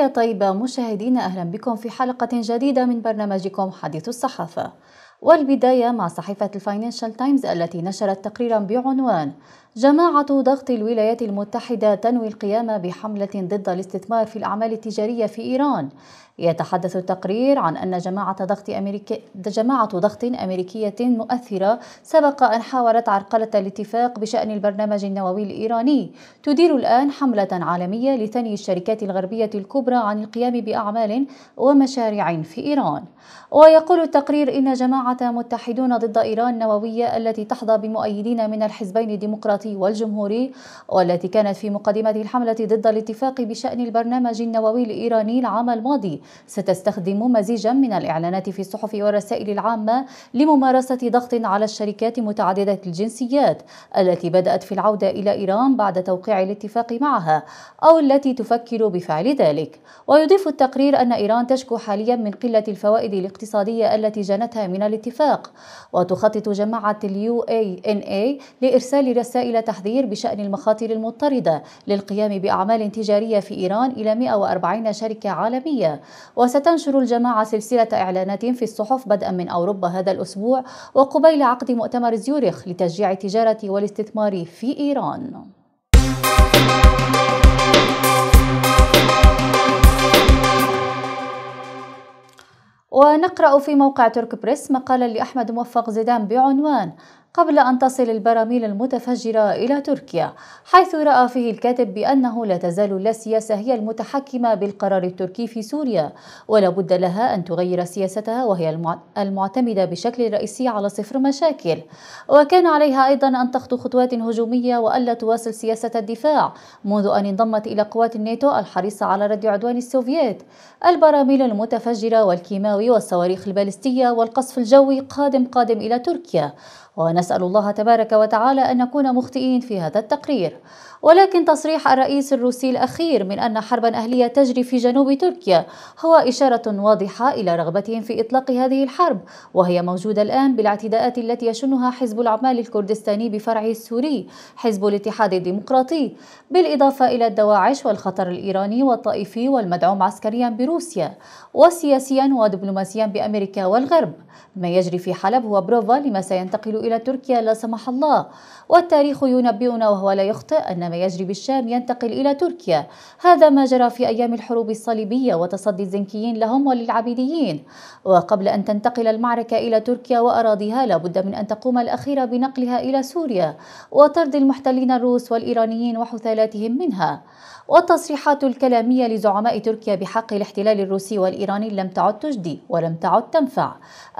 تحية طيبة مشاهدين أهلا بكم في حلقة جديدة من برنامجكم حديث الصحافة والبداية مع صحيفة الفاينانشال تايمز التي نشرت تقريرا بعنوان جماعة ضغط الولايات المتحدة تنوي القيام بحملة ضد الاستثمار في الأعمال التجارية في إيران يتحدث التقرير عن أن جماعة ضغط, أمريكي جماعة ضغط أمريكية مؤثرة سبق أن حاولت عرقلة الاتفاق بشأن البرنامج النووي الإيراني تدير الآن حملة عالمية لثني الشركات الغربية الكبرى عن القيام بأعمال ومشاريع في إيران ويقول التقرير إن جماعة متحدون ضد إيران النووية التي تحظى بمؤيدين من الحزبين الديمقراطي الديمقراطي والجمهوري والتي كانت في مقدمة الحملة ضد الاتفاق بشأن البرنامج النووي الإيراني العام الماضي ستستخدم مزيجا من الإعلانات في الصحف والرسائل العامة لممارسة ضغط على الشركات متعددة الجنسيات التي بدأت في العودة إلى إيران بعد توقيع الاتفاق معها أو التي تفكر بفعل ذلك ويضيف التقرير أن إيران تشكو حاليا من قلة الفوائد الاقتصادية التي جنتها من الاتفاق وتخطط جماعة اليو اي ان اي لإرسال رسائل إلى تحذير بشأن المخاطر المضطردة للقيام بأعمال تجارية في إيران إلى 140 شركة عالمية وستنشر الجماعة سلسلة إعلانات في الصحف بدءا من أوروبا هذا الأسبوع وقبيل عقد مؤتمر زيورخ لتشجيع التجارة والاستثمار في إيران ونقرأ في موقع ترك بريس مقالا لأحمد موفق زيدان بعنوان قبل أن تصل البراميل المتفجرة إلى تركيا حيث رأى فيه الكاتب بأنه لا تزال السياسة هي المتحكمة بالقرار التركي في سوريا ولا بد لها أن تغير سياستها وهي المعتمدة بشكل رئيسي على صفر مشاكل وكان عليها أيضا أن تخطو خطوات هجومية وألا تواصل سياسة الدفاع منذ أن انضمت إلى قوات الناتو الحريصة على رد عدوان السوفيات البراميل المتفجرة والكيماوي والصواريخ البالستية والقصف الجوي قادم قادم إلى تركيا ونسأل الله تبارك وتعالى أن نكون مخطئين في هذا التقرير ولكن تصريح الرئيس الروسي الأخير من أن حربا أهلية تجري في جنوب تركيا هو إشارة واضحة إلى رغبتهم في إطلاق هذه الحرب وهي موجودة الآن بالاعتداءات التي يشنها حزب العمال الكردستاني بفرعه السوري حزب الاتحاد الديمقراطي بالإضافة إلى الدواعش والخطر الإيراني والطائفي والمدعوم عسكريا بروسيا وسياسيا ودبلوماسيا بأمريكا والغرب ما يجري في حلب هو بروفا لما سينتقل إلى إلى تركيا لا سمح الله والتاريخ ينبئنا وهو لا يخطئ أن ما يجري بالشام ينتقل إلى تركيا هذا ما جرى في أيام الحروب الصليبية وتصدي الزنكيين لهم وللعبيديين وقبل أن تنتقل المعركة إلى تركيا وأراضيها لابد من أن تقوم الأخيرة بنقلها إلى سوريا وطرد المحتلين الروس والإيرانيين وحثالاتهم منها والتصريحات الكلامية لزعماء تركيا بحق الاحتلال الروسي والإيراني لم تعد تجدي ولم تعد تنفع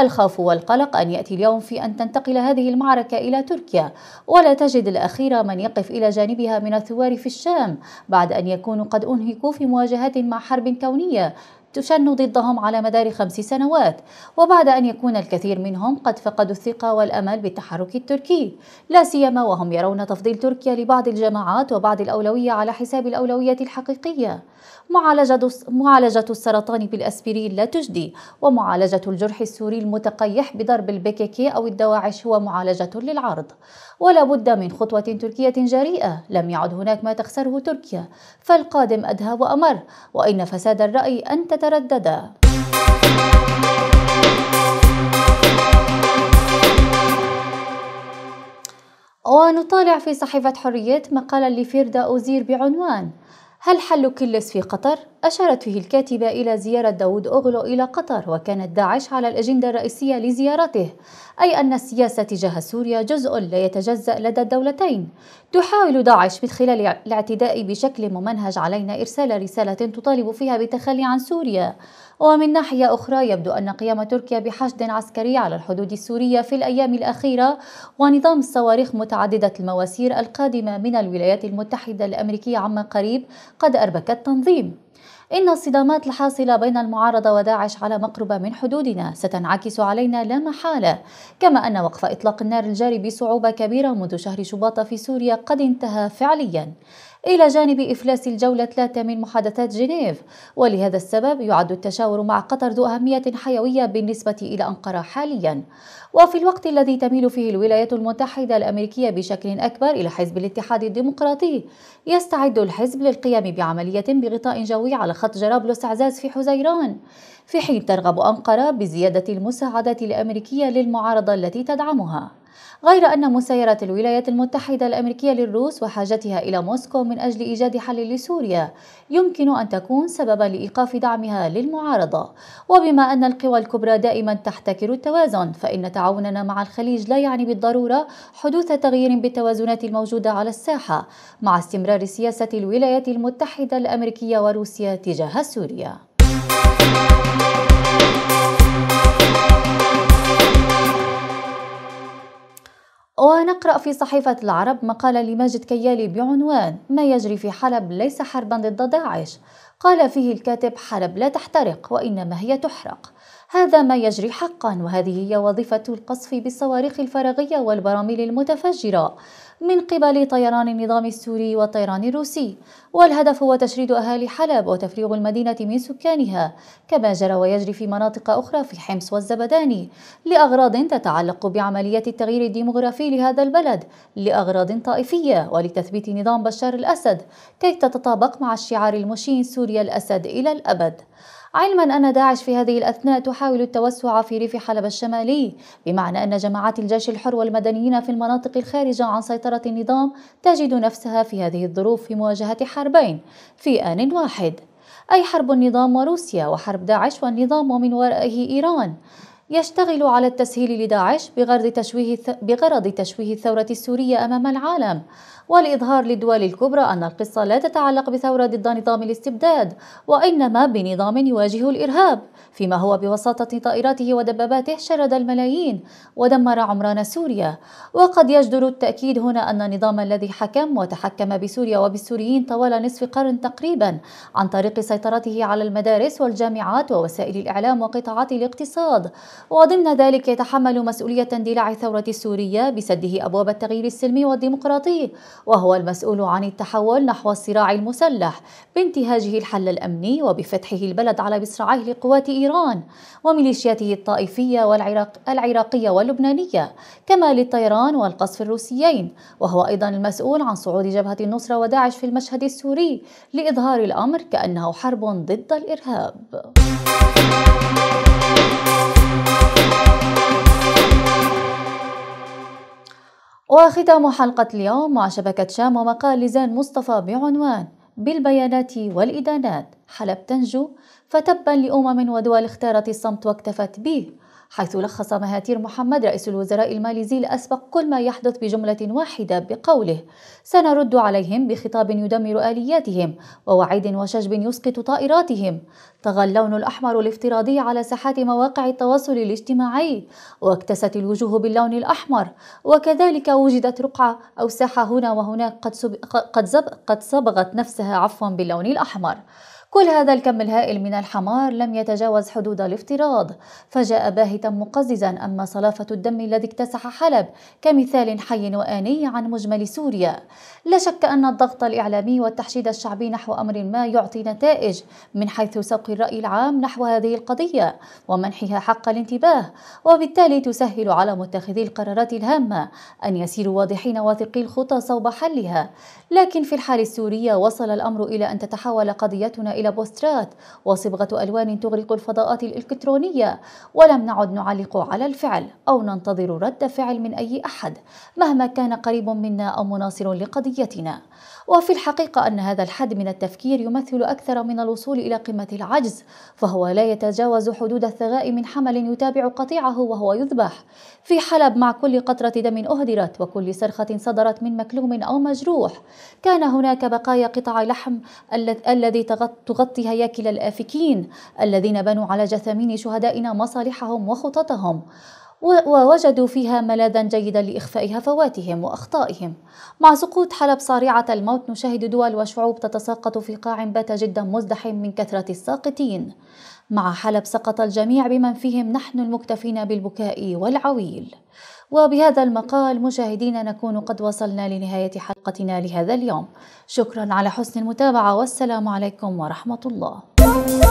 الخوف والقلق أن يأتي اليوم في أن تنتقل هذه هذه المعركة إلى تركيا ولا تجد الأخيرة من يقف إلى جانبها من الثوار في الشام بعد أن يكونوا قد أنهكوا في مواجهات مع حرب كونية تشن ضدهم على مدار خمس سنوات وبعد أن يكون الكثير منهم قد فقدوا الثقة والأمل بالتحرك التركي لا سيما وهم يرون تفضيل تركيا لبعض الجماعات وبعض الأولوية على حساب الأولوية الحقيقية معالجة, معالجة السرطان بالأسبرين لا تجدي ومعالجة الجرح السوري المتقيح بضرب البكيكي أو الدواعش هو معالجة للعرض ولا بد من خطوة تركية جريئة لم يعد هناك ما تخسره تركيا فالقادم أدهى وأمر وإن فساد الرأي أن تترددا ونطالع في صحيفة حريات مقالا لفيردا أوزير بعنوان هل حل كلس في قطر؟ أشارت فيه الكاتبة إلى زيارة داود أوغلو إلى قطر وكانت داعش على الأجندة الرئيسية لزيارته أي أن السياسة تجاه سوريا جزء لا يتجزأ لدى الدولتين تحاول داعش من خلال الاعتداء بشكل ممنهج علينا إرسال رسالة تطالب فيها بالتخلي عن سوريا ومن ناحية أخرى يبدو أن قيام تركيا بحشد عسكري على الحدود السورية في الأيام الأخيرة ونظام الصواريخ متعددة المواسير القادمة من الولايات المتحدة الأمريكية عما قريب قد أربك التنظيم إن الصدامات الحاصلة بين المعارضة وداعش على مقربة من حدودنا ستنعكس علينا لا محالة، كما أن وقف إطلاق النار الجاري بصعوبة كبيرة منذ شهر شباط في سوريا قد انتهى فعلياً، إلى جانب إفلاس الجولة 3 من محادثات جنيف ولهذا السبب يعد التشاور مع قطر ذو أهمية حيوية بالنسبة إلى أنقرة حاليا وفي الوقت الذي تميل فيه الولايات المتحدة الأمريكية بشكل أكبر إلى حزب الاتحاد الديمقراطي يستعد الحزب للقيام بعملية بغطاء جوي على خط جرابلس عزاز في حزيران في حين ترغب أنقرة بزيادة المساعدات الأمريكية للمعارضة التي تدعمها غير أن مسايرة الولايات المتحدة الأمريكية للروس وحاجتها إلى موسكو من أجل إيجاد حل لسوريا يمكن أن تكون سببا لإيقاف دعمها للمعارضة وبما أن القوى الكبرى دائما تحتكر التوازن فإن تعاوننا مع الخليج لا يعني بالضرورة حدوث تغيير بالتوازنات الموجودة على الساحة مع استمرار سياسة الولايات المتحدة الأمريكية وروسيا تجاه سوريا نقرأ في صحيفة العرب مقال لماجد كيالي بعنوان ما يجري في حلب ليس حربا ضد داعش قال فيه الكاتب حلب لا تحترق وإنما هي تحرق هذا ما يجري حقا وهذه هي وظيفة القصف بالصواريخ الفراغية والبراميل المتفجرة من قبل طيران النظام السوري والطيران الروسي والهدف هو تشريد أهالي حلب وتفريغ المدينة من سكانها كما جرى ويجري في مناطق أخرى في حمص والزبداني لأغراض تتعلق بعملية التغيير الديمغرافي لهذا البلد لأغراض طائفية ولتثبيت نظام بشار الأسد كي تتطابق مع الشعار المشين سوريا الأسد إلى الأبد علما أن داعش في هذه الأثناء تحاول التوسع في ريف حلب الشمالي بمعنى أن جماعات الجيش الحر والمدنيين في المناطق الخارجة عن سيطرة النظام تجد نفسها في هذه الظروف في مواجهة حربين في آن واحد أي حرب النظام وروسيا وحرب داعش والنظام ومن ورائه إيران يشتغل على التسهيل لداعش بغرض تشويه بغرض تشويه الثورة السورية أمام العالم والإظهار للدول الكبرى أن القصة لا تتعلق بثورة ضد نظام الاستبداد وإنما بنظام يواجه الإرهاب فيما هو بوساطة طائراته ودباباته شرد الملايين ودمر عمران سوريا وقد يجدر التأكيد هنا أن النظام الذي حكم وتحكم بسوريا وبالسوريين طوال نصف قرن تقريبا عن طريق سيطرته على المدارس والجامعات ووسائل الإعلام وقطاعات الاقتصاد وضمن ذلك يتحمل مسؤولية اندلاع الثورة السورية بسده أبواب التغيير السلمي والديمقراطي وهو المسؤول عن التحول نحو الصراع المسلح بانتهاجه الحل الأمني وبفتحه البلد على مصراعيه لقوات إيران وميليشياته الطائفية والعراق العراقية واللبنانية كما للطيران والقصف الروسيين وهو أيضا المسؤول عن صعود جبهة النصرة وداعش في المشهد السوري لإظهار الأمر كأنه حرب ضد الإرهاب وختام حلقة اليوم مع شبكة شام ومقال لزان مصطفى بعنوان بالبيانات والإدانات حلب تنجو فتبا لأمم ودول اختارت الصمت واكتفت به حيث لخص مهاتير محمد رئيس الوزراء الماليزي الأسبق كل ما يحدث بجملة واحدة بقوله سنرد عليهم بخطاب يدمر آلياتهم ووعيد وشجب يسقط طائراتهم طغى اللون الأحمر الافتراضي على ساحات مواقع التواصل الاجتماعي واكتست الوجوه باللون الأحمر وكذلك وجدت رقعة أو ساحة هنا وهناك قد, سب... قد, زب... قد صبغت نفسها عفوا باللون الأحمر كل هذا الكم الهائل من الحمار لم يتجاوز حدود الافتراض فجاء باهتا مقززا أما صلافة الدم الذي اكتسح حلب كمثال حي وآني عن مجمل سوريا لا شك أن الضغط الإعلامي والتحشيد الشعبي نحو أمر ما يعطي نتائج من حيث سوق الرأي العام نحو هذه القضية ومنحها حق الانتباه وبالتالي تسهل على متخذي القرارات الهامة أن يسيروا واضحين واثقي الخطى صوب حلها لكن في الحال السورية وصل الأمر إلى أن تتحول قضيتنا إلى بوسترات وصبغة ألوان تغرق الفضاءات الإلكترونية ولم نعد نعلق على الفعل أو ننتظر رد فعل من أي أحد مهما كان قريب منا أو مناصر لقضيتنا وفي الحقيقة أن هذا الحد من التفكير يمثل أكثر من الوصول إلى قمة العجز فهو لا يتجاوز حدود الثغاء من حمل يتابع قطيعه وهو يذبح في حلب مع كل قطرة دم أهدرت وكل صرخة صدرت من مكلوم أو مجروح كان هناك بقايا قطع لحم الذي تغطي هياكل الآفكين الذين بنوا على جثامين شهدائنا مصالحهم وخططهم ووجدوا فيها ملاذا جيدا لإخفاء هفواتهم وأخطائهم مع سقوط حلب صارعة الموت نشاهد دول وشعوب تتساقط في قاع بات جدا مزدحم من كثرة الساقطين مع حلب سقط الجميع بمن فيهم نحن المكتفين بالبكاء والعويل وبهذا المقال مشاهدينا نكون قد وصلنا لنهاية حلقتنا لهذا اليوم شكرا على حسن المتابعة والسلام عليكم ورحمة الله